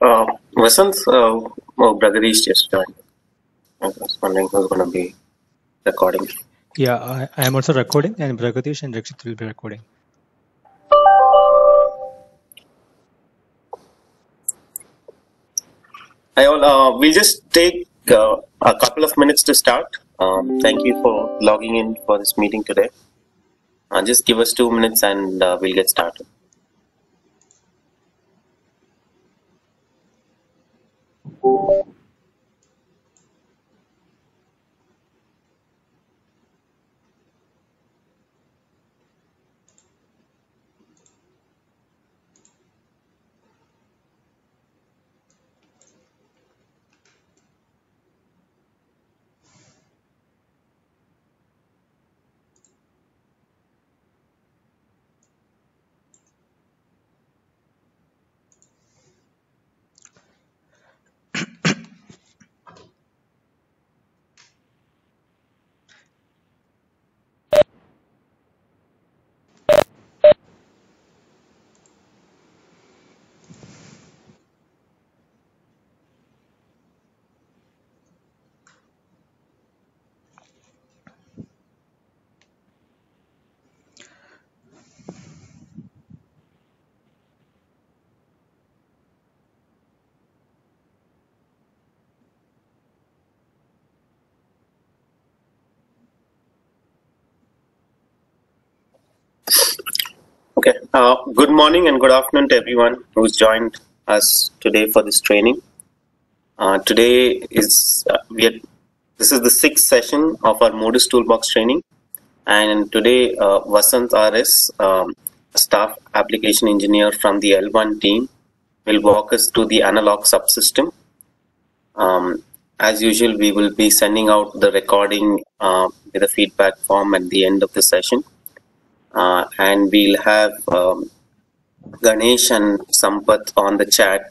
Uh, Vasant, uh, oh, just joined. I was wondering who's going to be recording. Yeah, I, I am also recording, and Bragadish and Rakshit will be recording. Hi all, uh, we'll just take uh, a couple of minutes to start. Um, thank you for logging in for this meeting today. Uh, just give us two minutes and uh, we'll get started. Uh, good morning and good afternoon to everyone who's joined us today for this training. Uh, today is uh, we are, this is the sixth session of our Modus Toolbox training, and today uh, Vasant RS, um, staff application engineer from the L1 team, will walk us through the analog subsystem. Um, as usual, we will be sending out the recording uh, with a feedback form at the end of the session uh, and we'll have um, Ganesh and Sampath on the chat.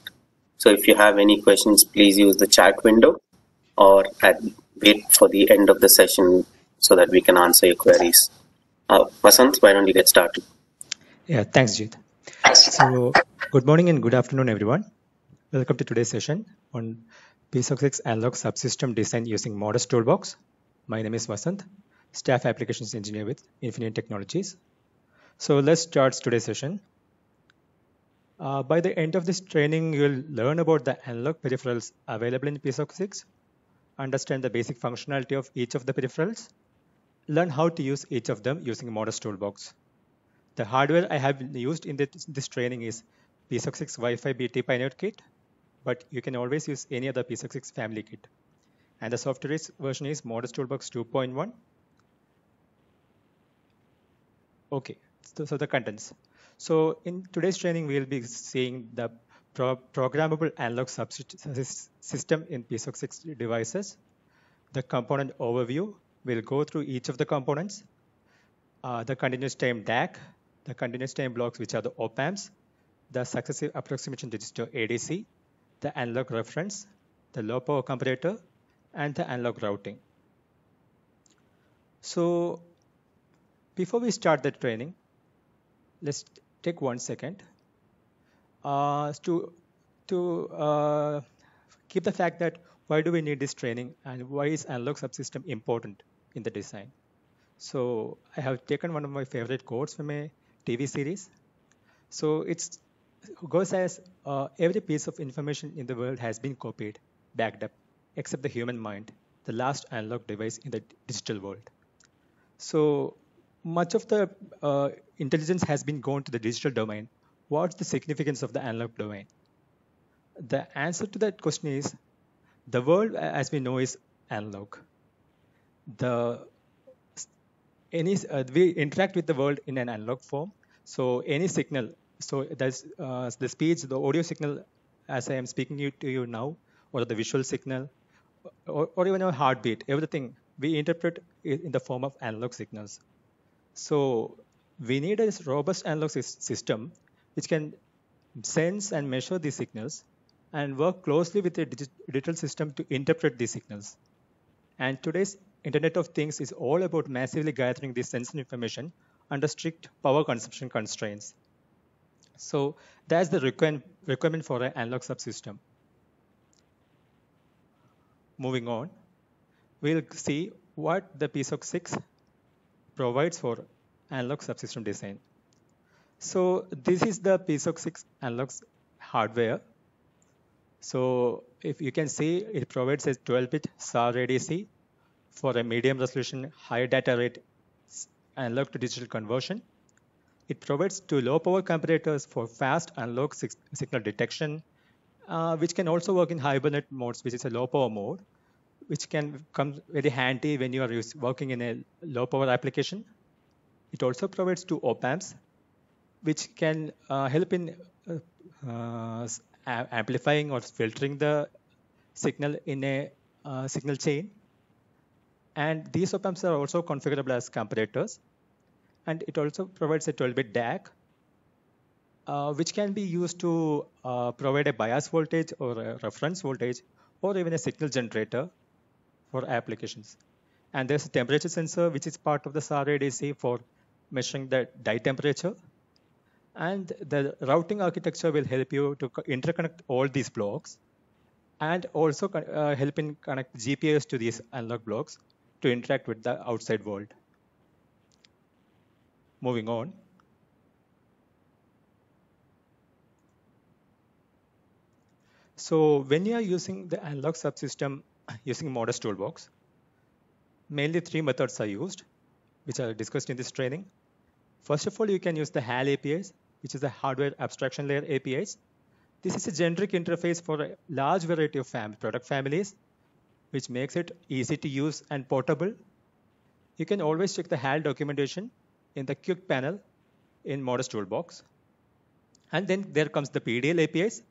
So if you have any questions, please use the chat window or at, wait for the end of the session so that we can answer your queries. Uh, why don't you get started? Yeah, thanks, Jeet. So good morning and good afternoon, everyone. Welcome to today's session on PSOC6 analog subsystem design using Modest Toolbox. My name is Vasant, Staff Applications Engineer with Infinite Technologies. So let's start today's session. Uh, by the end of this training, you'll learn about the analog peripherals available in PSOC 6, understand the basic functionality of each of the peripherals, learn how to use each of them using Modus Toolbox. The hardware I have used in this, this training is PSOC 6 Wi-Fi BT Pioneer Kit, but you can always use any other PSOC 6 family kit. And the software version is Modus Toolbox 2.1. Okay, so, the contents. So in today's training, we'll be seeing the pro programmable analog system in PSOC6 devices, the component overview, we'll go through each of the components, uh, the continuous time DAC, the continuous time blocks, which are the op-amps, the successive approximation register ADC, the analog reference, the low power comparator, and the analog routing. So before we start the training, let's take one second uh, to to uh, keep the fact that why do we need this training and why is analog subsystem important in the design. So I have taken one of my favorite quotes from a TV series. So it goes as uh, every piece of information in the world has been copied, backed up, except the human mind, the last analog device in the digital world. So much of the uh, intelligence has been gone to the digital domain. What's the significance of the analog domain? The answer to that question is the world as we know is analog. The any uh, we interact with the world in an analog form. So any signal, so that's uh, the speech, the audio signal, as I am speaking to you now, or the visual signal, or, or even a heartbeat, everything we interpret in the form of analog signals. So we need a robust analog system which can sense and measure these signals and work closely with a digital system to interpret these signals. And today's Internet of Things is all about massively gathering this sensing information under strict power consumption constraints. So that's the requirement for an analog subsystem. Moving on, we'll see what the PSOC 6 provides for analog subsystem design. So this is the PSOC6 analog hardware. So if you can see, it provides a 12-bit SAR ADC for a medium resolution, high data rate analog to digital conversion. It provides two low power comparators for fast analog signal detection, uh, which can also work in hibernate modes, which is a low power mode which can come very handy when you are use, working in a low power application. It also provides two op amps, which can uh, help in uh, uh amplifying or filtering the signal in a uh, signal chain. And these op amps are also configurable as comparators. And it also provides a 12 bit DAC, uh, which can be used to uh, provide a bias voltage or a reference voltage or even a signal generator for applications. And there's a temperature sensor, which is part of the SAR-ADC for measuring the die temperature. And the routing architecture will help you to interconnect all these blocks and also uh, helping connect GPS to these analog blocks to interact with the outside world. Moving on. So when you are using the analog subsystem using Modest Toolbox. Mainly three methods are used, which are discussed in this training. First of all, you can use the HAL APIs, which is the hardware abstraction layer APIs. This is a generic interface for a large variety of fam product families, which makes it easy to use and portable. You can always check the HAL documentation in the Quick panel in Modest Toolbox. And then there comes the PDL APIs.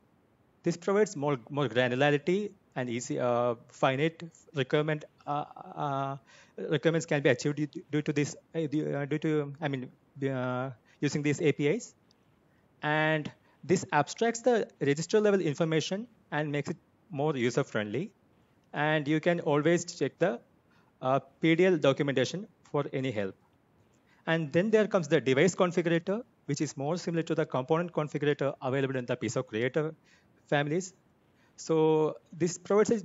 This provides more, more granularity and easy uh, finite requirement uh, uh, requirements can be achieved due, to this uh, due to I mean using these APIs, and this abstracts the register level information and makes it more user friendly. And you can always check the PDL documentation for any help. And then there comes the device configurator, which is more similar to the component configurator available in the piece creator families. So this provides a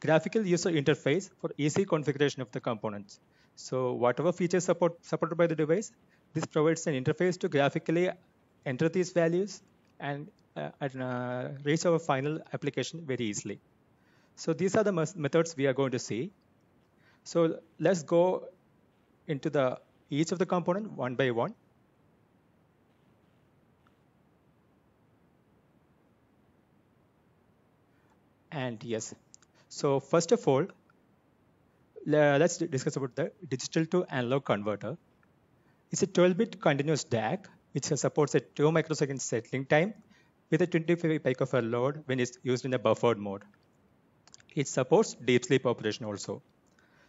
graphical user interface for easy configuration of the components. So whatever features support, supported by the device, this provides an interface to graphically enter these values and, uh, and uh, reach our final application very easily. So these are the methods we are going to see. So let's go into the each of the component one by one. and yes. So first of all, let's discuss about the digital to analog converter. It's a 12-bit continuous DAC which supports a 2 microsecond settling time with a 25 picofarad load when it's used in a buffered mode. It supports deep sleep operation also.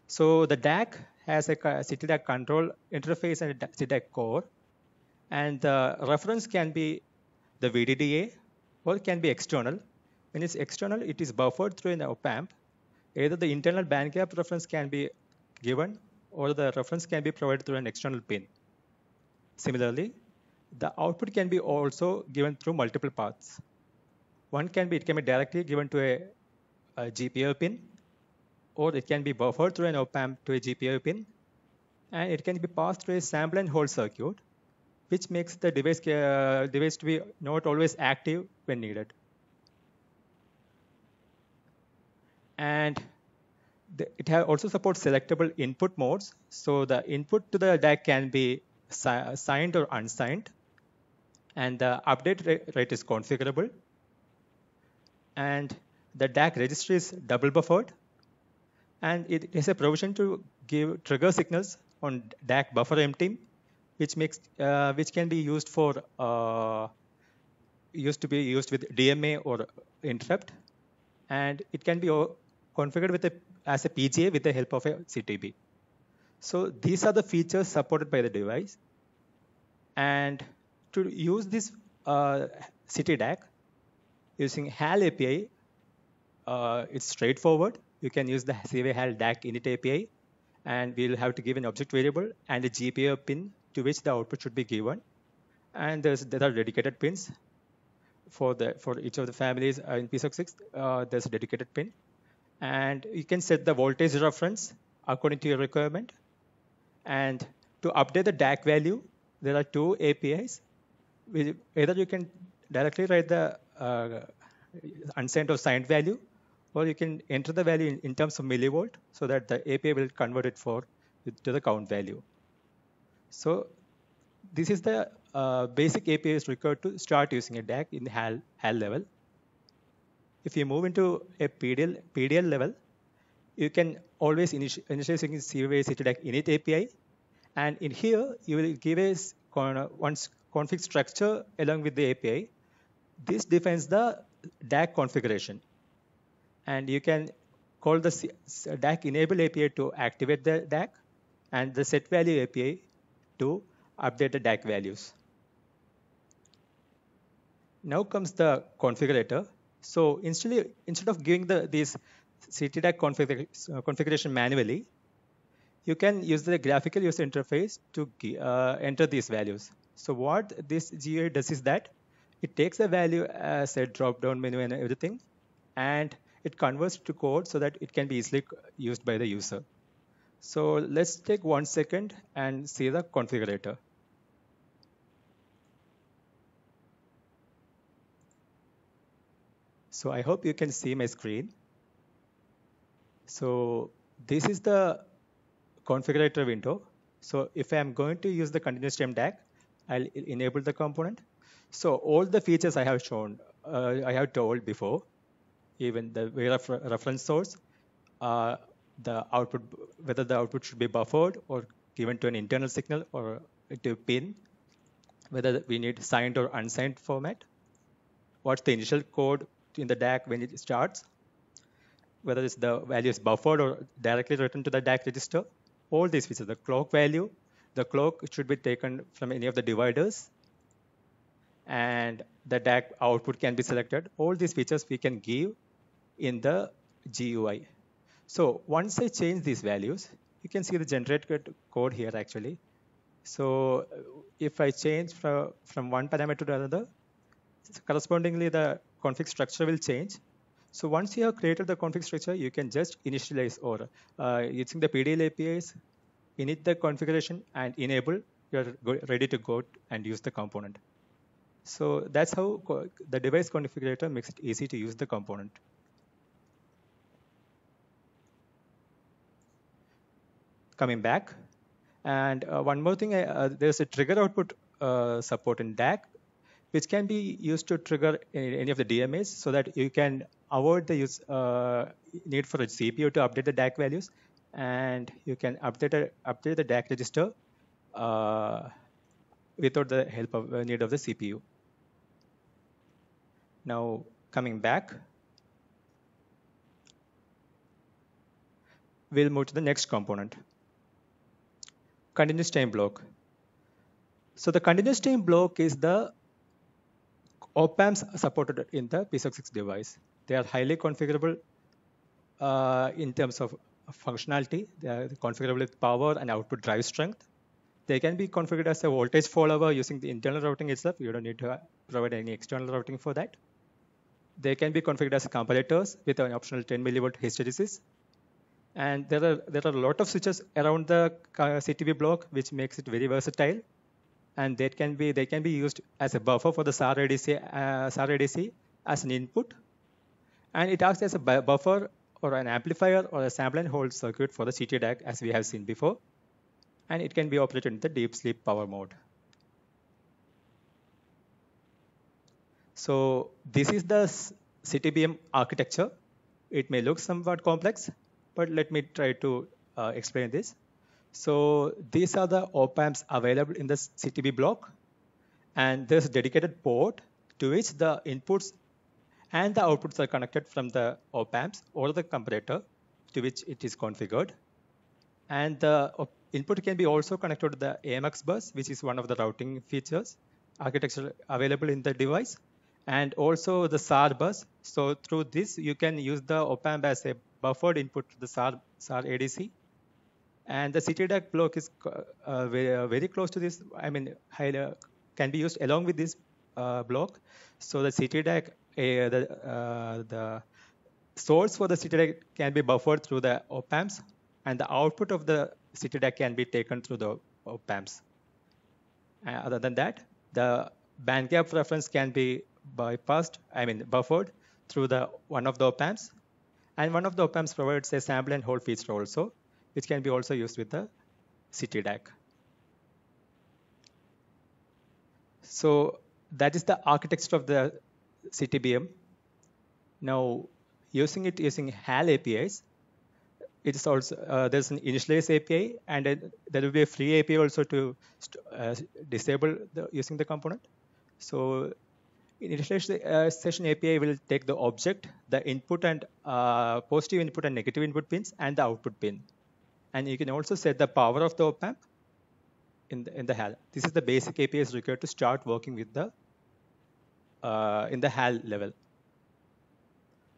So the DAC has a CTDAC control interface and a CTDAC core, and the reference can be the VDDA or it can be external. When it's external, it is buffered through an op-amp. Either the internal bandgap reference can be given or the reference can be provided through an external pin. Similarly, the output can be also given through multiple paths. One can be, it can be directly given to a, a GPIO pin, or it can be buffered through an op-amp to a GPIO pin, and it can be passed through a sample and hold circuit, which makes the device, uh, device to be not always active when needed. and the, it also supports selectable input modes. So the input to the DAC can be si signed or unsigned, and the update rate is configurable. And the DAC registry is double buffered, and it has a provision to give trigger signals on DAC buffer empty, which makes uh, which can be used for uh, used to be used with DMA or interrupt, and it can be configured with a, as a PGA with the help of a CTB. So these are the features supported by the device. And to use this uh, DAC using HAL API, uh, it's straightforward. You can use the CWA HAL DAC init API, and we'll have to give an object variable and a GPIO pin to which the output should be given. And there's, there are dedicated pins for the for each of the families uh, in PSOC6. Uh, there's a dedicated pin and you can set the voltage reference according to your requirement. And to update the DAC value, there are two APIs. Either you can directly write the uh, unsigned or signed value, or you can enter the value in, in, terms of millivolt so that the API will convert it for to the count value. So this is the uh, basic APIs required to start using a DAC in the HAL, HAL level. If you move into a PDL, PDL level, you can always initiate initialize using CVACT like init API. And in here, you will give a once config structure along with the API. This defines the DAC configuration. And you can call the DAC enable API to activate the DAC and the set value API to update the DAC values. Now comes the configurator. So instead, instead of giving the, these CTDAC config, uh, configuration manually, you can use the graphical user interface to uh, enter these values. So what this GUI does is that it takes a value as a drop-down menu and everything, and it converts to code so that it can be easily used by the user. So let's take one second and see the configurator. So I hope you can see my screen. So this is the configurator window. So if I'm going to use the continuous stream DAC, I'll enable the component. So all the features I have shown, uh, I have told before, even the reference source, uh, the output, whether the output should be buffered or given to an internal signal or to a pin, whether we need signed or unsigned format, what's the initial code in the DAC when it starts, whether it's the value is buffered or directly written to the DAC register. All these features, the clock value, the clock should be taken from any of the dividers, and the DAC output can be selected. All these features we can give in the GUI. So once I change these values, you can see the generated code here actually. So if I change from, from one parameter to another, correspondingly the config structure will change. So once you have created the config structure, you can just initialize or uh, using the PDL APIs, init the configuration and enable, you're ready to go and use the component. So that's how the device configurator makes it easy to use the component. Coming back, and uh, one more thing, uh, uh there's a trigger output uh, support in DAC which can be used to trigger any of the DMAs so that you can avoid the use, uh, need for a CPU to update the DAC values and you can update, a, update the DAC register uh, without the help of uh, need of the CPU. Now coming back, we'll move to the next component, continuous time block. So the continuous time block is the Op amps supported in the P66 device. They are highly configurable uh, in terms of functionality. They are configurable with power and output drive strength. They can be configured as a voltage follower using the internal routing itself. You don't need to uh, provide any external routing for that. They can be configured as comparators with an optional 10 millivolt hysteresis. And there are there are a lot of switches around the uh, CTB block, which makes it very versatile and they can be they can be used as a buffer for the SAR-ADC, uh, SAR-ADC as an input, and it acts as a buffer or an amplifier or a sample and hold circuit for the CTDAC as we have seen before, and it can be operated in the deep sleep power mode. So this is the CTBM architecture. It may look somewhat complex, but let me try to uh, explain this. So these are the op-amps available in the CTB block. And there's a dedicated port to which the inputs and the outputs are connected from the op-amps or the comparator to which it is configured. And the input can be also connected to the AMX bus, which is one of the routing features architecture available in the device. And also the SAR bus. So through this, you can use the op-amp as a buffered input to the SAR, SAR ADC and the CTDAC block is uh, uh very, uh, very, close to this. I mean, uh, can be used along with this block. So the CTDAC, the, the source for the CTDAC can be buffered through the op-amps, and the output of the CTDAC can be taken through the op-amps. other than that, the bandgap reference can be bypassed, I mean buffered through the one of the op-amps. And one of the op-amps provides a sample and hold feature also which can be also used with the city DAC. So that is the architecture of the CTBM. Now, using it using HAL APIs, it is also uh, there's an initialize API, and uh, there will be a free API also to uh, disable the, using the component. So initialization uh, API will take the object, the input and uh, positive input and negative input pins, and the output pin and you can also set the power of the op-amp in the, in the HAL. This is the basic APIs required to start working with the uh, in the HAL level.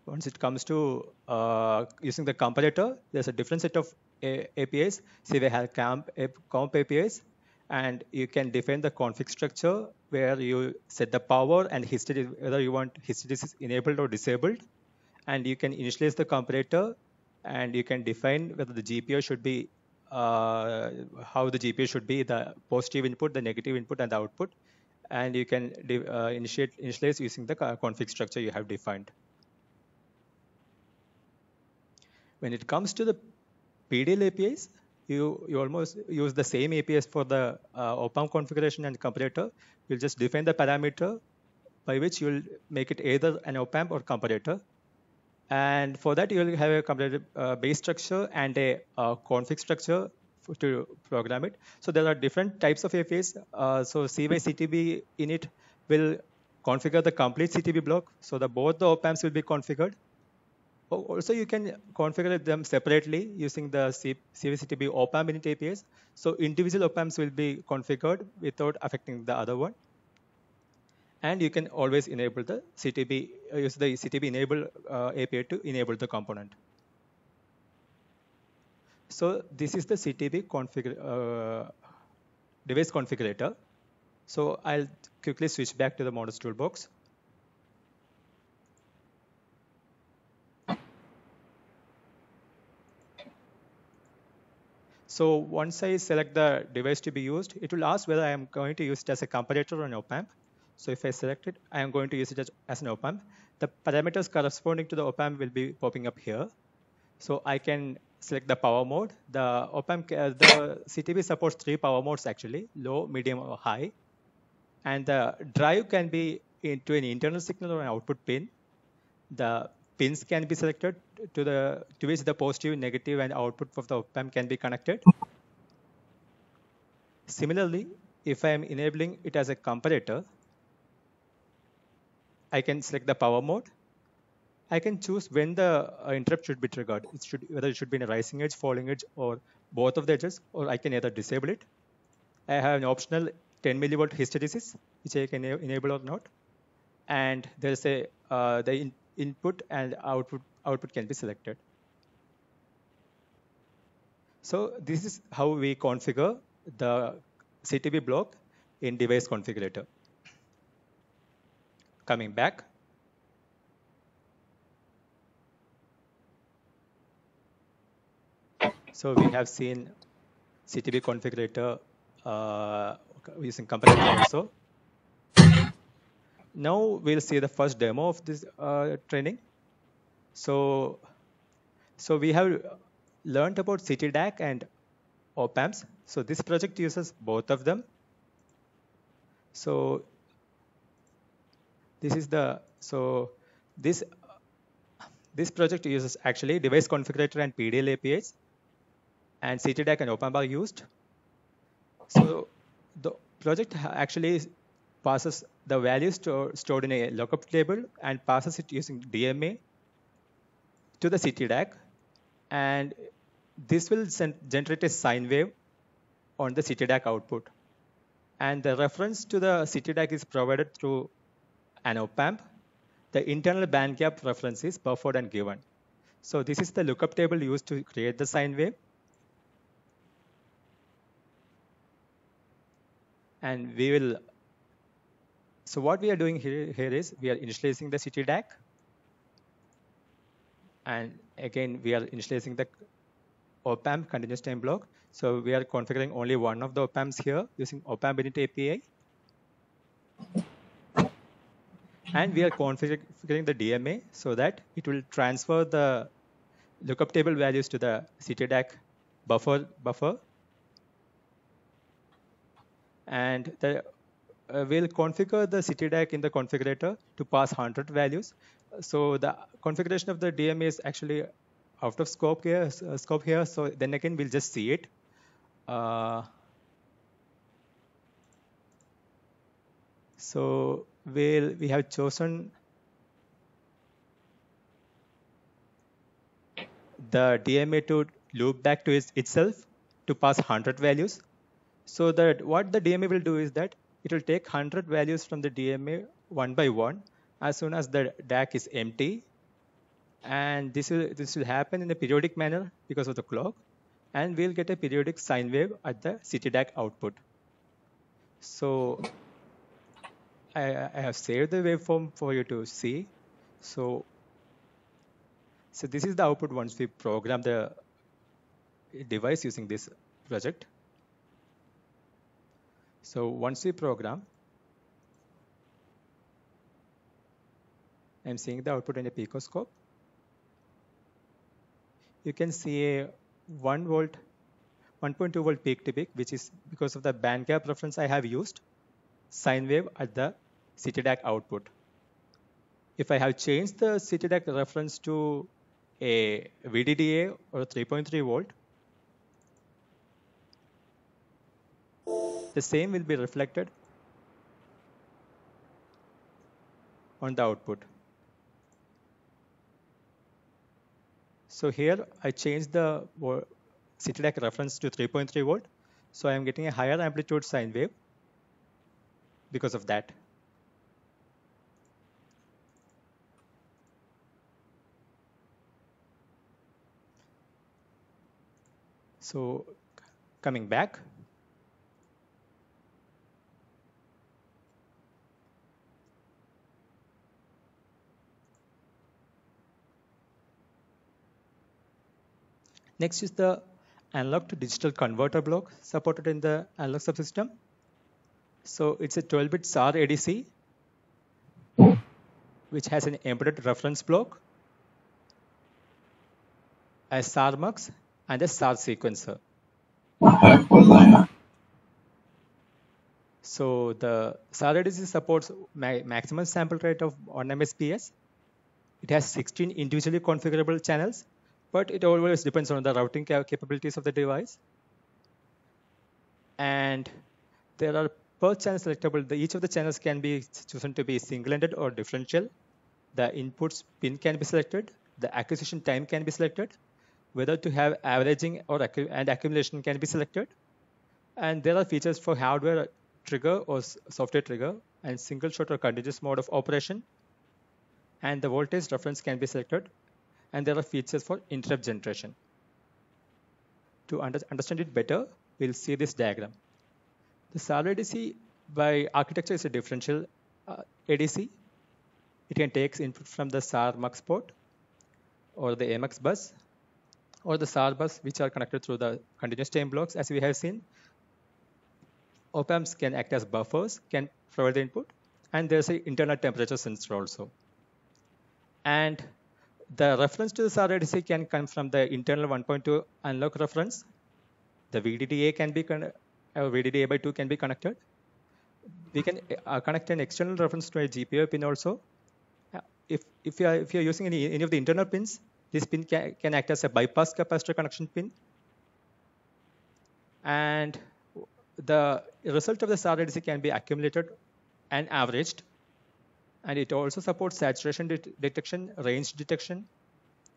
Once it comes to uh, using the comparator, there's a different set of a APIs, the HAL comp APIs, and you can define the config structure where you set the power and history, whether you want history is enabled or disabled, and you can initialize the comparator and you can define whether the GPIO should be uh, how the GPIO should be the positive input, the negative input, and the output. And you can uh, initiate initialize using the config structure you have defined. When it comes to the PDL APIs, you, you almost use the same APIs for the uh, configuration and comparator. You'll just define the parameter by which you'll make it either an OPAM or comparator. And for that, you will have a completed uh, base structure and a uh, config structure to program it. So there are different types of APIs. Uh, so CVCTB in it init will configure the complete CTB block. So the, both the op amps will be configured. Also, you can configure them separately using the CVCTB op amp init APIs. So individual op amps will be configured without affecting the other one and you can always enable the CTB, uh, use the CTB enable uh, API to enable the component. So this is the CTB uh, device configurator. So I'll quickly switch back to the models toolbox. So once I select the device to be used, it will ask whether I am going to use it as a comparator or an op-amp. So if I select it, I am going to use it as, as an op-amp. The parameters corresponding to the op-amp will be popping up here. So I can select the power mode. The op-amp, uh, the CTB supports three power modes actually, low, medium, or high. And the drive can be into an internal signal or an output pin. The pins can be selected to the to which the positive, negative, and output of the op-amp can be connected. Similarly, if I am enabling it as a comparator, I can select the power mode. I can choose when the uh, interrupt should be triggered. It should whether it should be in a rising edge, falling edge, or both of the edges, or I can either disable it. I have an optional 10 millivolt hysteresis, which I can enable or not. And there's a uh, the in input and output output can be selected. So this is how we configure the CTB block in device configurator coming back. So we have seen CTB configurator uh, using component also. Now we'll see the first demo of this uh, training. So, so we have learned about CTDAC and op amps. So this project uses both of them. So this is the so this this project uses actually device configurator and PDL APIs and CTDAC and OpenBar used. So the project actually passes the value store, stored in a lookup table and passes it using DMA to the CTDAC. And this will send, generate a sine wave on the CTDAC output. And the reference to the CTDAC is provided through an op amp, the internal bandgap reference is buffered and given. So this is the lookup table used to create the sine wave. And we will, so what we are doing here, here is we are initializing the DAC. And again, we are initializing the op-amp continuous time block. So we are configuring only one of the op-amps here using op-amp init API and we are configuring the DMA so that it will transfer the lookup table values to the CTDAC buffer buffer and the, uh, we'll configure the CTDAC in the configurator to pass 100 values. So the configuration of the DMA is actually out of scope here, uh, scope here. So then again, we'll just see it. Uh, so where we have chosen the DMA to loop back to itself to pass 100 values. So that what the DMA will do is that it will take 100 values from the DMA one by one as soon as the DAC is empty. And this will, this will happen in a periodic manner because of the clock. And we'll get a periodic sine wave at the CTDAC output. So I, I have saved the waveform for you to see. So, so this is the output once we program the device using this project. So once we program, I'm seeing the output in a picoscope. You can see a 1 volt, 1.2 volt peak to peak, which is because of the band gap reference I have used sine wave at the CTDAC output. If I have changed the CTDAC reference to a VDDA or 3.3 volt, the same will be reflected on the output. So here I change the CTDAC reference to 3.3 volt. So I am getting a higher amplitude sine wave because of that. So coming back, Next is the analog to digital converter block supported in the analog subsystem. So it's a 12-bit SAR ADC, which has an embedded reference block, a SAR mux, and a SAR sequencer. So the SAR ADC supports ma maximum sample rate of 1 MSPS. It has 16 individually configurable channels, but it always depends on the routing capabilities of the device. And there are per channel selectable, the, each of the channels can be chosen to be single-ended or differential. The inputs pin can be selected. The acquisition time can be selected. Whether to have averaging or and accumulation can be selected. And there are features for hardware trigger or software trigger and single shot or continuous mode of operation. And the voltage reference can be selected. And there are features for interrupt generation. To under understand it better, we'll see this diagram. The standard ADC by architecture is a differential uh, ADC. It can take input from the SAR MUX port or the AMX bus or the SAR bus which are connected through the continuous time blocks as we have seen. Op-amps can act as buffers, can provide the input and there's an internal temperature sensor also. And the reference to the SAR ADC can come from the internal 1.2 unlock reference. The VDDA can be connected. A VDD A by 2 can be connected. We can uh, connect an external reference to a GPIO pin also. Uh, if, if, you are, if you are using any, any of the internal pins, this pin can, can act as a bypass capacitor connection pin. And the result of the sar can be accumulated and averaged. And it also supports saturation det detection, range detection,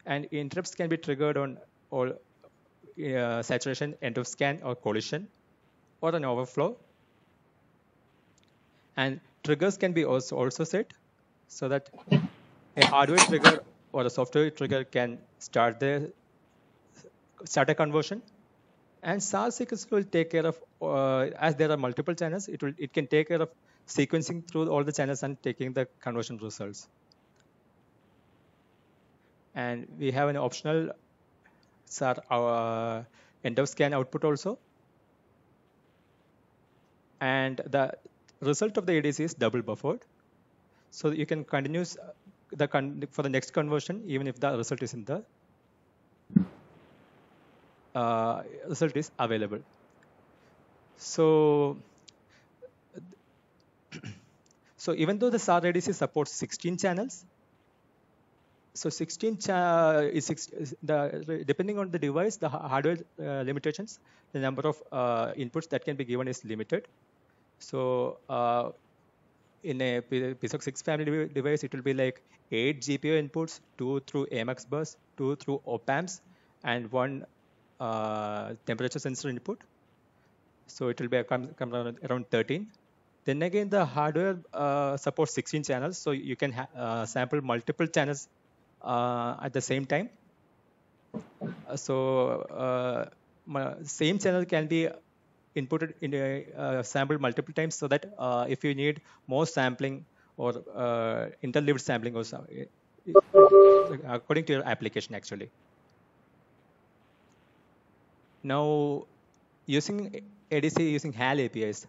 and interrupts can be triggered on all uh, saturation, end of scan, or collision or an overflow. And triggers can be also, also set so that a hardware trigger or a software trigger can start the start a conversion and SAR sequencer will take care of uh, as there are multiple channels it will it can take care of sequencing through all the channels and taking the conversion results and we have an optional SAR our uh, end of scan output also and the result of the ADC is double buffered. So you can continue the con for the next conversion even if the result is in the uh, result is available. So, so even though the SAR ADC supports 16 channels, so 16 cha is six, the, depending on the device, the hardware uh, limitations, the number of uh, inputs that can be given is limited. So uh, in a PSOC6 family device, it will be like eight GPIO inputs, two through AMX bus, two through op-amps, and one uh, temperature sensor input. So it will be come, come around, around 13. Then again, the hardware uh, supports 16 channels, so you can uh, sample multiple channels uh, at the same time. So uh, same channel can be it in a, uh, sample multiple times so that uh, if you need more sampling or uh, interleaved sampling or something eh, eh, according to your application actually. Now using ADC using HAL APIs.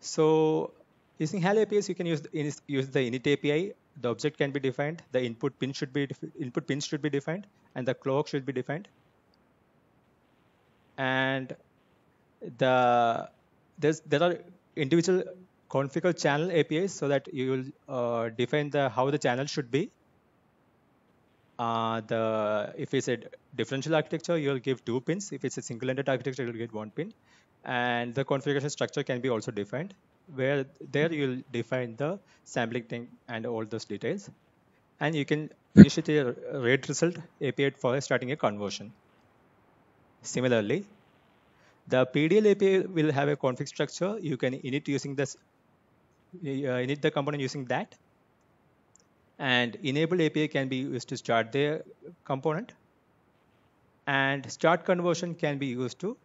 So using HAL APIs you can use use the init API. The object can be defined. The input pin should be input pins should be defined, and the clock should be defined. And the there's there are individual configure channel APIs so that you will uh, define the how the channel should be. Uh, the if it's a differential architecture, you'll give two pins. If it's a single-ended architecture, you'll get one pin, and the configuration structure can be also defined. Where there you'll define the sampling thing and all those details, and you can initiate a rate result API for starting a conversion. Similarly, the PDL API will have a config structure. You can init using this, uh, init the component using that. And enable API can be used to start the component. And start conversion can be used to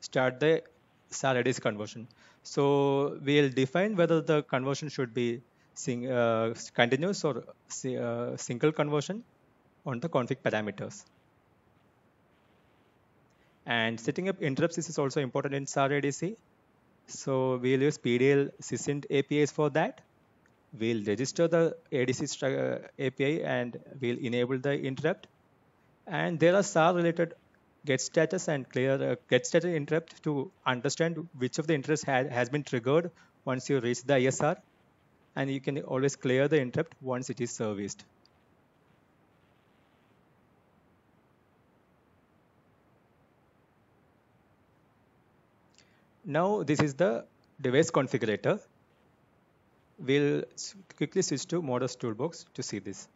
start the salaries conversion. So we'll define whether the conversion should be sing, uh, continuous or uh, single conversion on the config parameters. And setting up interrupts is also important in SARADC. So we'll use PDL sysint APIs for that. We'll register the ADC uh, API and we'll enable the interrupt. And there are SAR related get status and clear uh, get status interrupt to understand which of the interrupts ha has been triggered once you reach the ISR. And you can always clear the interrupt once it is serviced. Now this is the device configurator. We'll quickly switch to Modus Toolbox to see this.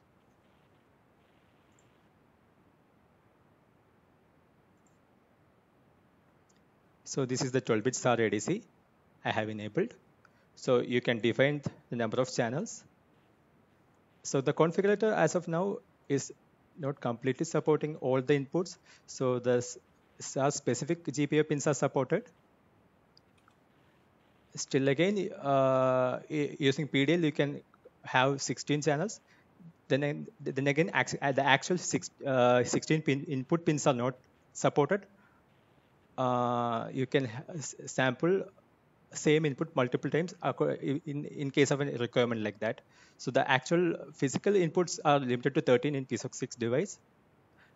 So this is the 12-bit star ADC I have enabled. So you can define the number of channels. So the configurator as of now is not completely supporting all the inputs. So the SAR specific GPIO pins are supported still again uh, using PDL you can have 16 channels then then again uh, the actual six, uh, 16 pin input pins are not supported uh, you can sample same input multiple times in in case of a requirement like that so the actual physical inputs are limited to 13 in psoc 6 device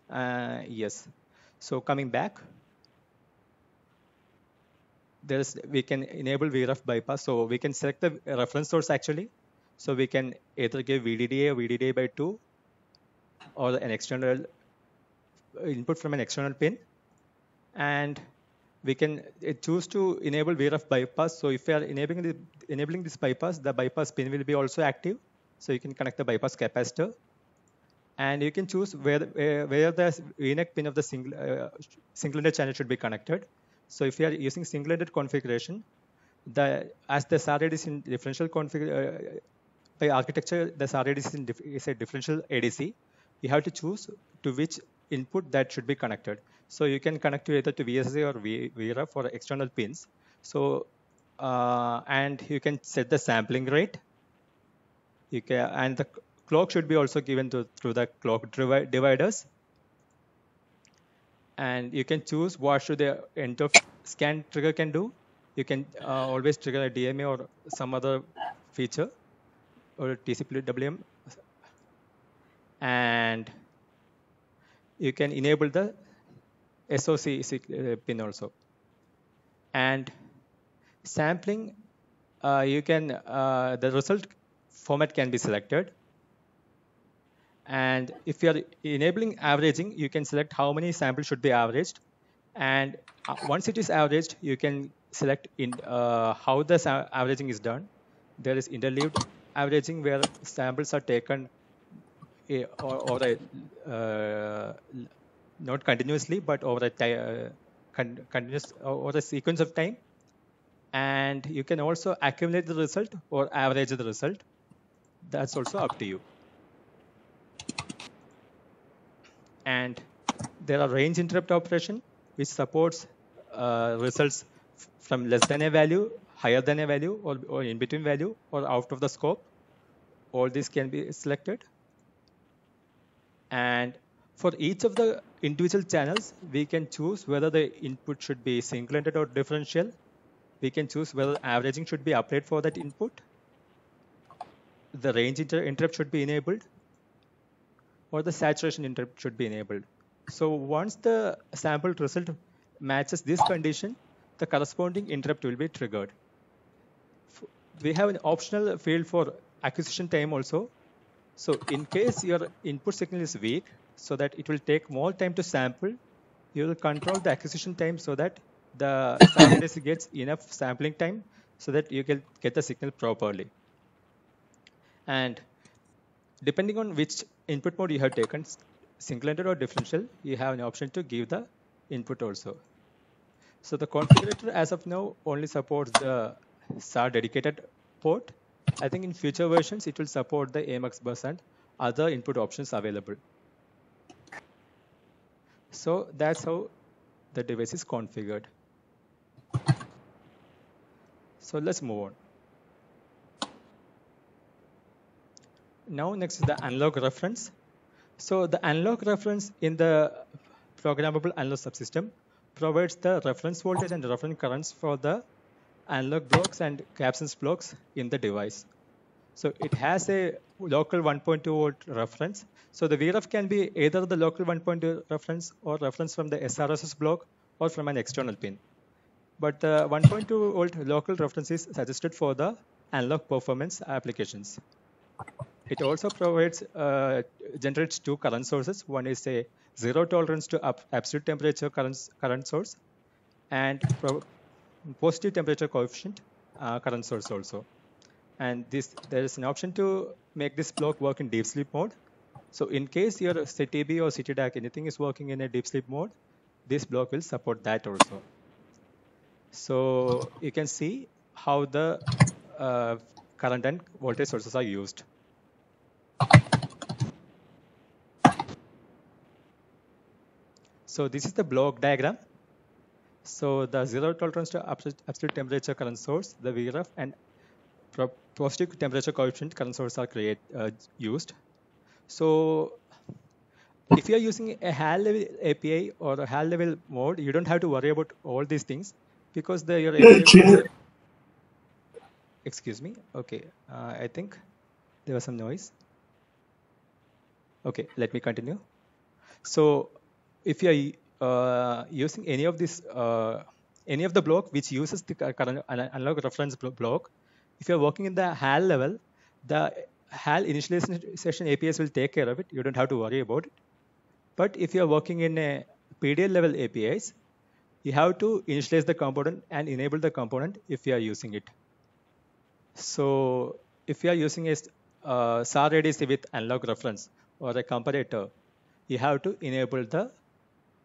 uh, yes so coming back there is we can enable vref bypass so we can select the reference source actually so we can either give vdda or vdda by 2 or an external input from an external pin and we can choose to enable vref bypass so if we are enabling the, enabling this bypass the bypass pin will be also active so you can connect the bypass capacitor and you can choose where where, where the VNEC pin of the single uh, singleton channel should be connected so if you are using single-ended configuration, the, as the SARAD is in differential configuration, uh, by architecture, the SARAD is, in is a differential ADC. You have to choose to which input that should be connected. So you can connect to either to VSA or v VRA for external pins. So, uh, and you can set the sampling rate. You can, and the clock should be also given to, through the clock dividers and you can choose what should the end of scan trigger can do. You can uh, always trigger a DMA or some other feature or TCP WM and you can enable the SOC pin also. And sampling, uh, you can uh, the result format can be selected and if you're enabling averaging, you can select how many samples should be averaged. And uh, once it is averaged, you can select in uh, how the averaging is done. There is interleaved averaging where samples are taken eh, or, over a, uh, not continuously, but over a uh, con continuous over a sequence of time. And you can also accumulate the result or average the result. That's also up to you. and there are range interrupt operation which supports uh, results from less than a value, higher than a value, or, or in between value, or out of the scope. All these can be selected. And for each of the individual channels, we can choose whether the input should be ended or differential. We can choose whether averaging should be applied for that input. The range inter interrupt should be enabled or the saturation interrupt should be enabled. So once the sample result matches this condition, the corresponding interrupt will be triggered. We have an optional field for acquisition time also. So in case your input signal is weak, so that it will take more time to sample, you will control the acquisition time so that the sample gets enough sampling time so that you can get the signal properly. And depending on which input mode you have taken, single-ended or differential, you have an option to give the input also. So the configurator as of now only supports the SAR dedicated port. I think in future versions it will support the AMX bus and other input options available. So that's how the device is configured. So let's move on. now next is the analog reference. So the analog reference in the programmable analog subsystem provides the reference voltage and reference currents for the analog blocks and capsense blocks in the device. So it has a local 1.2 volt reference. So the VRF can be either the local 1.2 reference or reference from the SRSS block or from an external pin. But the 1.2 volt local reference is suggested for the analog performance applications. It also provides uh, generates two current sources. One is a zero tolerance to absolute temperature current, current source and positive temperature coefficient uh, current source also. And this there is an option to make this block work in deep sleep mode. So in case your CTB or CTDAC anything is working in a deep sleep mode, this block will support that also. So you can see how the uh, current and voltage sources are used. So this is the block diagram. So the zero tolerance to absolute temperature current source, the VRF, and positive temperature coefficient current source are create, uh, used. So if you are using a HAL level API or a HAL level mode, you don't have to worry about all these things because the your API excuse me. Okay, uh, I think there was some noise. Okay, let me continue. So if you uh, are using any of this, uh, any of the block which uses the current analog reference block, if you're working in the HAL level, the HAL initialization APIs will take care of it. You don't have to worry about it. But if you're working in a PDL level APIs, you have to initialize the component and enable the component if you are using it. So if you are using a uh, SAR ADC with analog reference or a comparator, you have to enable the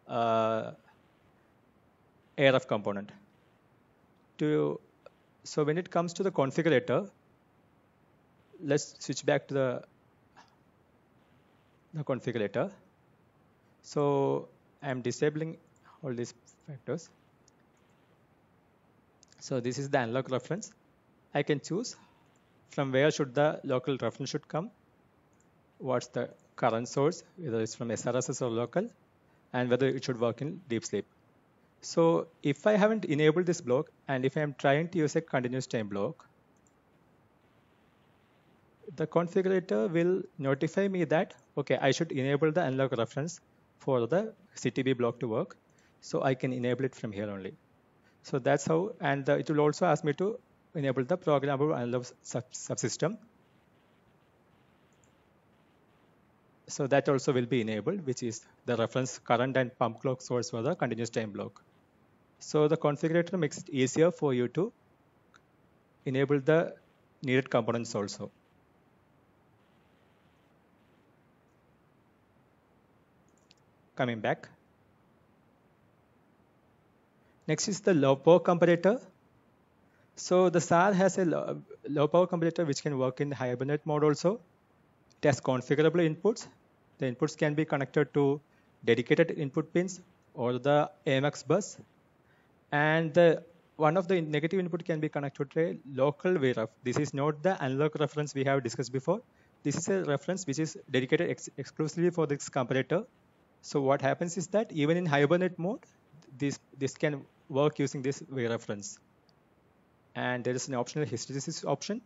uh, ARF component. To, so when it comes to the configurator, let's switch back to the, the configurator. So I'm disabling all these factors. So this is the analog reference. I can choose from where should the local reference should come, what's the current source, whether it's from SRSS or local, and whether it should work in deep sleep. So if I haven't enabled this block and if I'm trying to use a continuous time block, the configurator will notify me that, okay, I should enable the analog reference for the CTB block to work. So I can enable it from here only. So that's how, and the, it will also ask me to enable the programmable analog sub subsystem. So that also will be enabled, which is the reference current and pump clock source for the continuous time block. So the configurator makes it easier for you to enable the needed components also. Coming back. Next is the low power comparator. So the SAR has a low, power comparator which can work in hibernate mode also. It has configurable inputs. The inputs can be connected to dedicated input pins or the AMX bus. And the, one of the negative input can be connected to a local VREF. This is not the analog reference we have discussed before. This is a reference which is dedicated ex exclusively for this comparator. So what happens is that even in Hibernate mode, this, this can work using this reference. And there is an optional hysteresis option.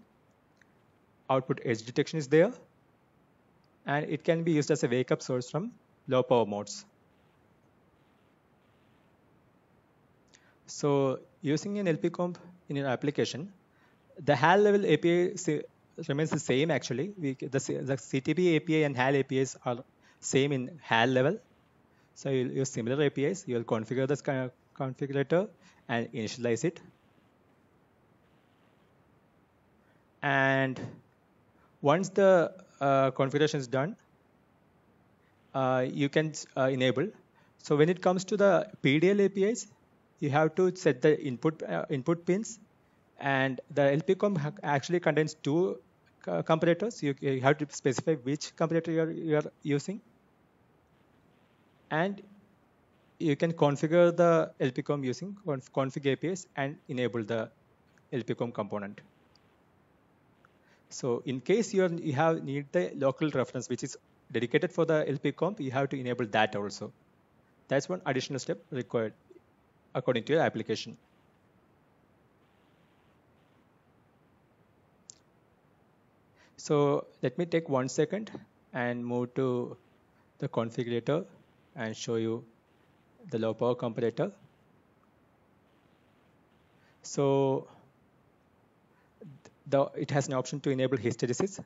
Output edge detection is there. And it can be used as a wake-up source from low power modes. So using an LPCOMP in your application, the HAL level API remains the same actually. We, the, the CTP API and HAL APIs are same in HAL level. So you'll use similar APIs. You'll configure this kind of configurator and initialize it. And once the uh, configuration is done, uh, you can uh, enable. So when it comes to the PDL APIs, you have to set the input uh, input pins, and the LPCOM actually contains two comparators. You, you, have to specify which comparator you are, you are using, and you can configure the LPCOM using config APIs and enable the LPCOM component. So in case you, are, you have need the local reference, which is dedicated for the LP comp, you have to enable that also. That's one additional step required according to your application. So let me take one second and move to the configurator and show you the low power comparator. So the, it has an option to enable hysteresis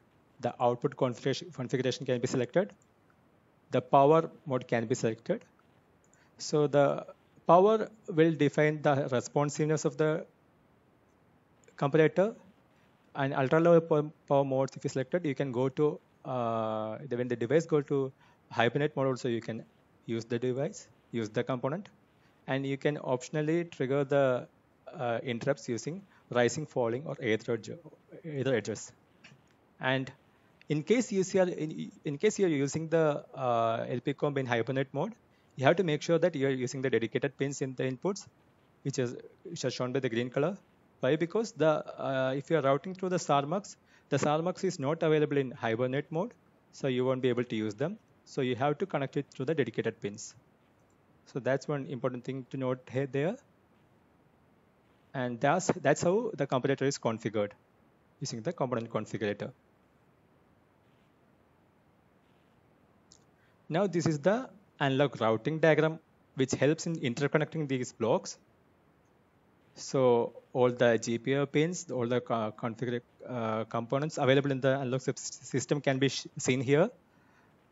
the output configuration, configuration can be selected, the power mode can be selected. So the power will define the responsiveness of the comparator and ultra low power modes if you selected you can go to uh, when the device go to hibernate mode also you can use the device use the component and you can optionally trigger the uh, interrupts using rising falling or either edges and in case you are in, in, case you are using the uh, LPCOMB in Hibernate mode, you have to make sure that you are using the dedicated pins in the inputs, which is which are shown by the green color. Why? Because the uh, if you are routing through the SARMUX, the SARMUX is not available in Hibernate mode, so you won't be able to use them. So you have to connect it through the dedicated pins. So that's one important thing to note here there. And that's that's how the compilator is configured using the component configurator. Now this is the analog routing diagram which helps in interconnecting these blocks. So all the GPIO pins, all the configured uh, components available in the analog system can be seen here.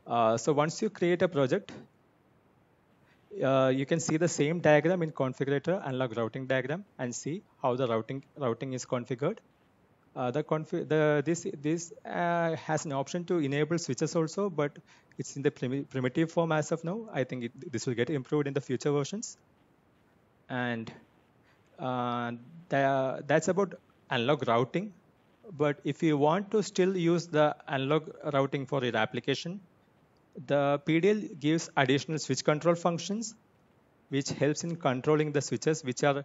Uh, so once you create a project, uh, you can see the same diagram in configurator analog routing diagram and see how the routing routing is configured. Uh, the, config the this this uh, has an option to enable switches also, but it's in the prim primitive form as of now. I think it, this will get improved in the future versions. And uh, that's about analog routing. But if you want to still use the analog routing for your application, the PDL gives additional switch control functions, which helps in controlling the switches which are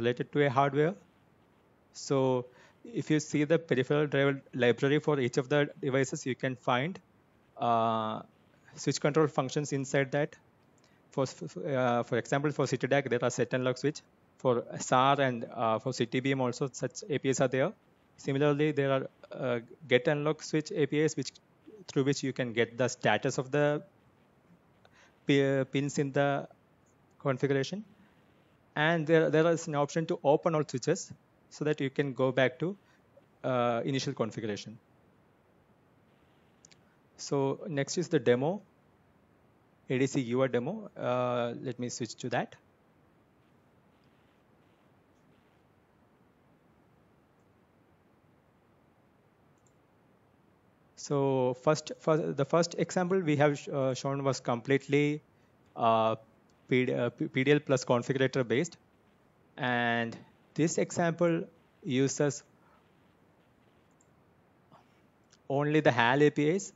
related to a hardware. So if you see the peripheral driver library for each of the devices, you can find uh, switch control functions inside that. For, uh, for example, for CityDAC, there are set and lock switch. For SAR and uh, for CTBM also, such APIs are there. Similarly, there are uh, get and lock switch APIs which through which you can get the status of the uh, pins in the configuration. And there, there is an option to open all switches so that you can go back to uh, initial configuration. So next is the demo, ADC UI demo. Uh, let me switch to that. So first, the first example we have sh uh, shown was completely uh, PDL uh, plus configurator based. And this example uses only the HAL APIs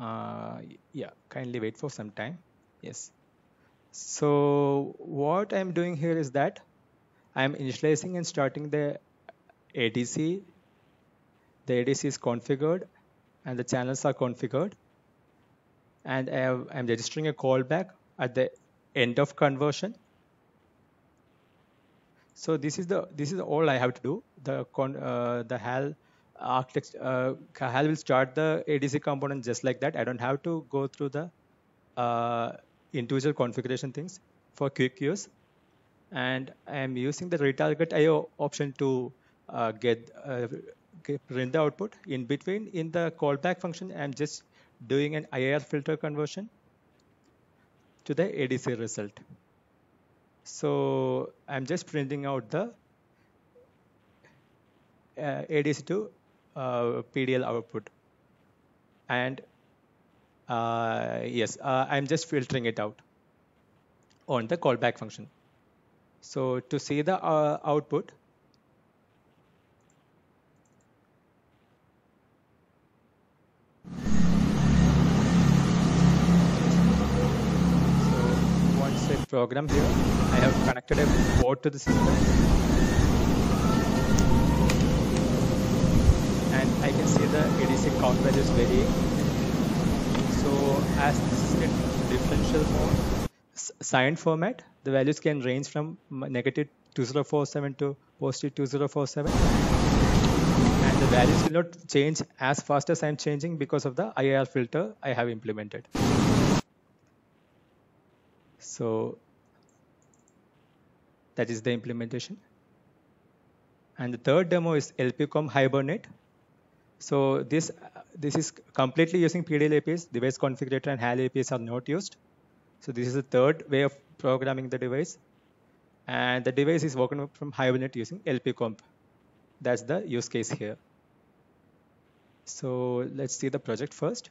uh, yeah kindly wait for some time yes so what i'm doing here is that i'm initializing and starting the adc the adc is configured and the channels are configured and I have, i'm registering a callback at the end of conversion so this is the this is all i have to do the con, uh, the hal architect uh, will start the ADC component just like that. I don't have to go through the uh, individual configuration things for quick use. And I'm using the retarget IO option to uh, get, uh, get, print the output. In between, in the callback function, I'm just doing an IR filter conversion to the ADC result. So I'm just printing out the uh, ADC to uh, PDL output. And uh, yes, uh, I'm just filtering it out on the callback function. So to see the output, program here. I have connected a port to the system exit counter is very So as this is a differential mode signed format, the values can range from negative 2047 to positive 2047. And the values will not change as fast as I'm changing because of the IR filter I have implemented. So that is the implementation. And the third demo is LPCOM Hibernate. So this this is completely using PDL APIs. Device configurator and HAL APIs are not used. So this is the third way of programming the device. And the device is working from Hibernate using LPComp. That's the use case here. So let's see the project first.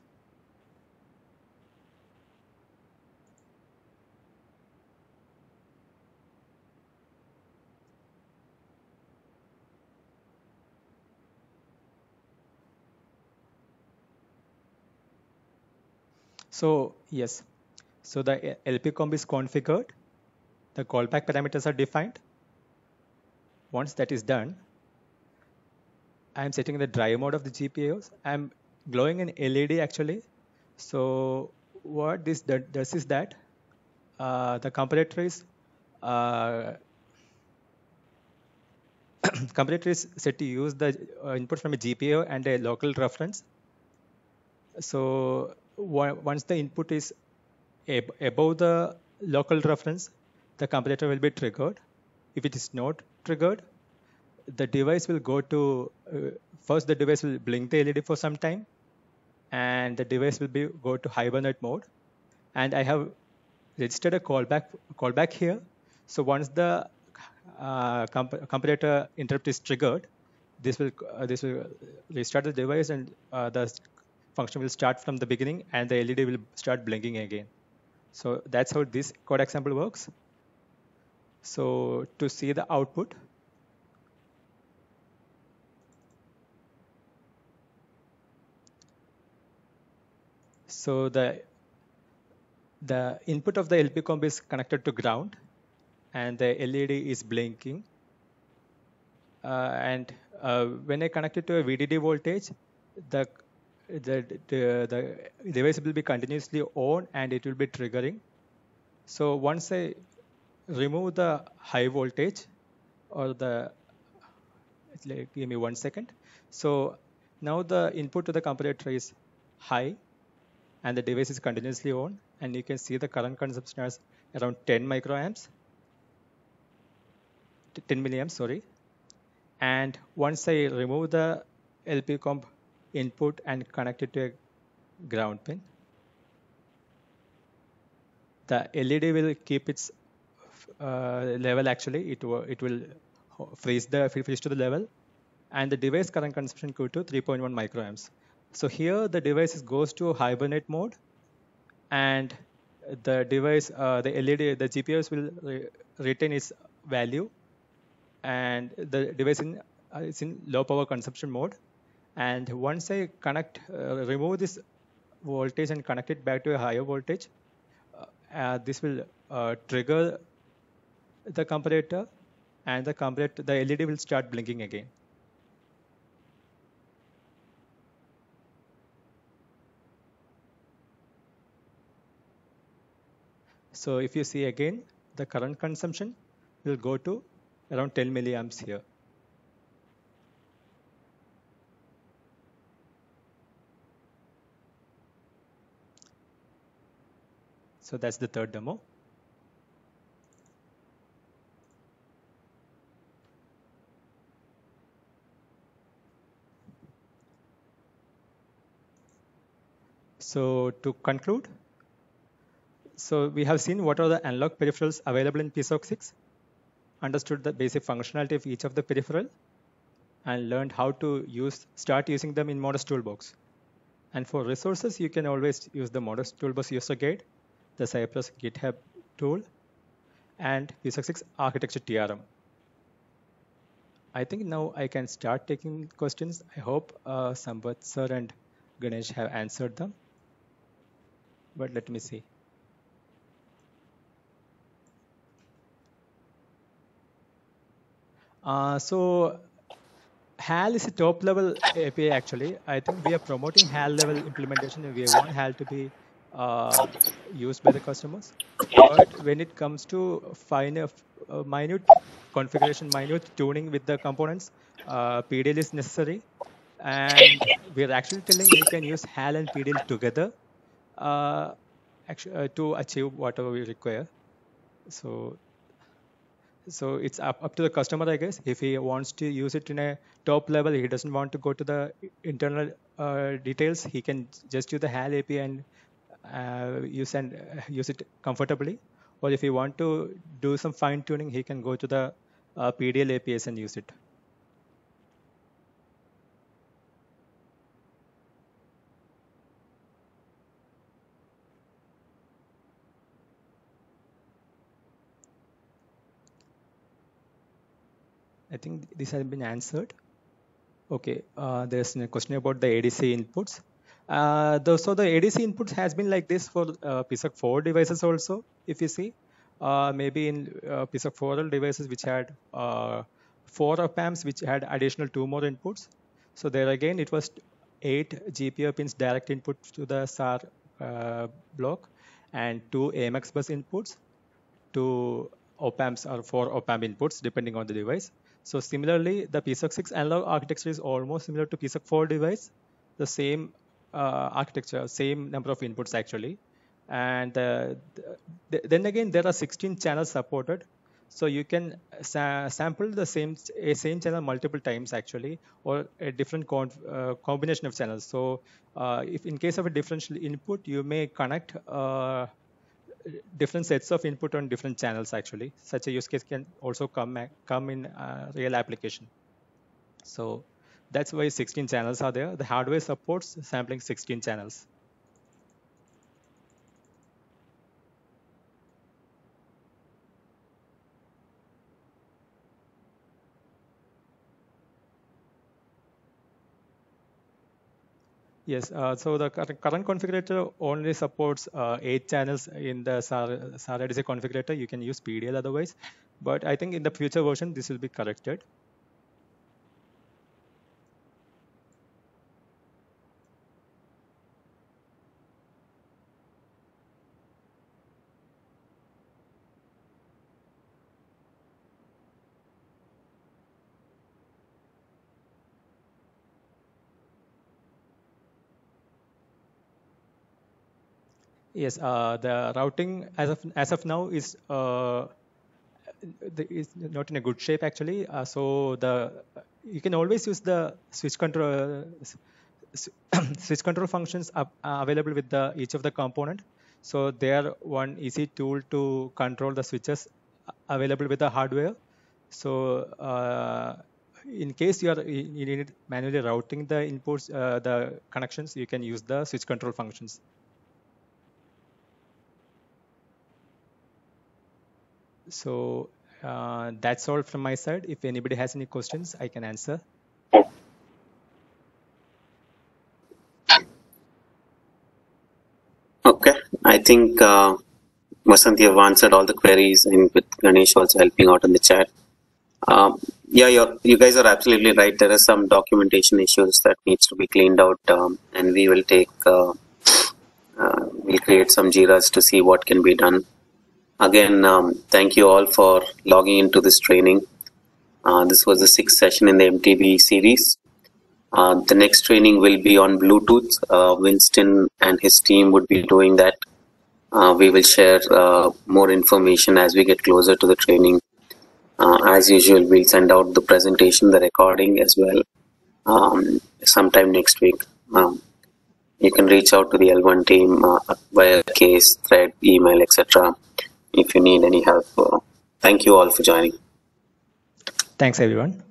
So yes, so the LPCOMB is configured, the callback parameters are defined. Once that is done, I am setting the drive mode of the GPIOs. I am glowing an LED actually. So what this does is that uh, the comparator is uh, comparator is set to use the uh, input from a GPIO and a local reference. So once the input is ab above the local reference, the compilator will be triggered. If it is not triggered, the device will go to uh, first the device will blink the LED for some time, and the device will be go to hibernate mode. And I have registered a callback callback here. So once the uh, comp interrupt is triggered, this will uh, this will restart the device and uh, the function will start from the beginning and the LED will start blinking again. So that's how this code example works. So to see the output, so the the input of the LPCOMB is connected to ground and the LED is blinking. Uh, and uh, when I connect it to a VDD voltage, the that the device will be continuously on and it will be triggering. So once I remove the high voltage or the like, give me one second. So now the input to the comparator is high and the device is continuously on and you can see the current consumption as around 10 microamps 10 milliamps sorry and once I remove the LP comp input and connect it to a ground pin. The LED will keep its uh, level actually, it, it will freeze, the, freeze to the level and the device current consumption go to 3.1 microamps. So here the device goes to hibernate mode and the device, uh, the LED, the GPS will re retain its value and the device in, uh, is in low power consumption mode and once I connect, uh, remove this voltage and connect it back to a higher voltage, uh, uh this will uh, trigger the comparator and the comparator, the LED will start blinking again. So if you see again, the current consumption will go to around 10 milliamps here. So that's the third demo. So to conclude, so we have seen what are the analog peripherals available in PSOC 6, understood the basic functionality of each of the peripheral, and learned how to use start using them in Modus Toolbox. And for resources, you can always use the Modus Toolbox user guide the Cypress GitHub tool, and V66 architecture TRM. I think now I can start taking questions. I hope uh, Sambat sir and Ganesh have answered them. But let me see. Uh, so HAL is a top level API actually. I think we are promoting HAL level implementation. We want HAL to be uh, used by the customers. But when it comes to fine, uh, minute configuration, minute tuning with the components, uh, PDL is necessary. And we're actually telling you can use HAL and PDL together uh, actually, uh, to achieve whatever we require. So so it's up, up to the customer i guess if he wants to use it in a top level he doesn't want to go to the internal uh, details he can just use the hal api and uh, use and uh, use it comfortably. Or if you want to do some fine tuning, he can go to the uh, PDL APIs and use it. I think this has been answered. Okay, uh, there's a question about the ADC inputs. Uh, the, so the ADC inputs has been like this for uh, 4 devices also, if you see. Uh, maybe in uh, 4 devices which had uh, four op-amps which had additional two more inputs. So there again, it was eight GPIO pins direct input to the SAR uh, block and two AMX bus inputs, two op-amps or four op-amp inputs depending on the device. So similarly, the PSOC 6 analog architecture is almost similar to PSOC 4 device. The same uh, architecture, same number of inputs actually. And uh, th then again, there are 16 channels supported. So you can sa sample the same a same channel multiple times actually, or a different uh, combination of channels. So uh, if in case of a differential input, you may connect uh, different sets of input on different channels actually. Such a use case can also come come in uh, real application. So that's why 16 channels are there. The hardware supports sampling 16 channels. Yes, uh, so the current configurator only supports uh, 8 channels in the SAR, SAR configurator. You can use PDL otherwise. But I think in the future version, this will be corrected. Yes, uh, the routing as of as of now is uh, the, is not in a good shape actually. Uh, so the you can always use the switch control switch control functions uh, available with the each of the component. So they are one easy tool to control the switches uh, available with the hardware. So uh, in case you are you need manually routing the inputs the connections, you can use the switch control functions. So uh, that's all from my side. If anybody has any questions, I can answer. Okay, I think uh, Vasanthi have answered all the queries and with Ganesh also helping out in the chat. Um, yeah, you guys are absolutely right. There are some documentation issues that needs to be cleaned out um, and we will take, uh, uh, we'll create some JIRAs to see what can be done Again, um, thank you all for logging into this training. Uh, this was the sixth session in the MTB series. Uh, the next training will be on Bluetooth. Uh, Winston and his team would be doing that. Uh, we will share uh, more information as we get closer to the training. Uh, as usual, we'll send out the presentation, the recording as well, um, sometime next week. Um, you can reach out to the L1 team via case, thread, email, etc if you need any help. Uh, thank you all for joining. Thanks, everyone.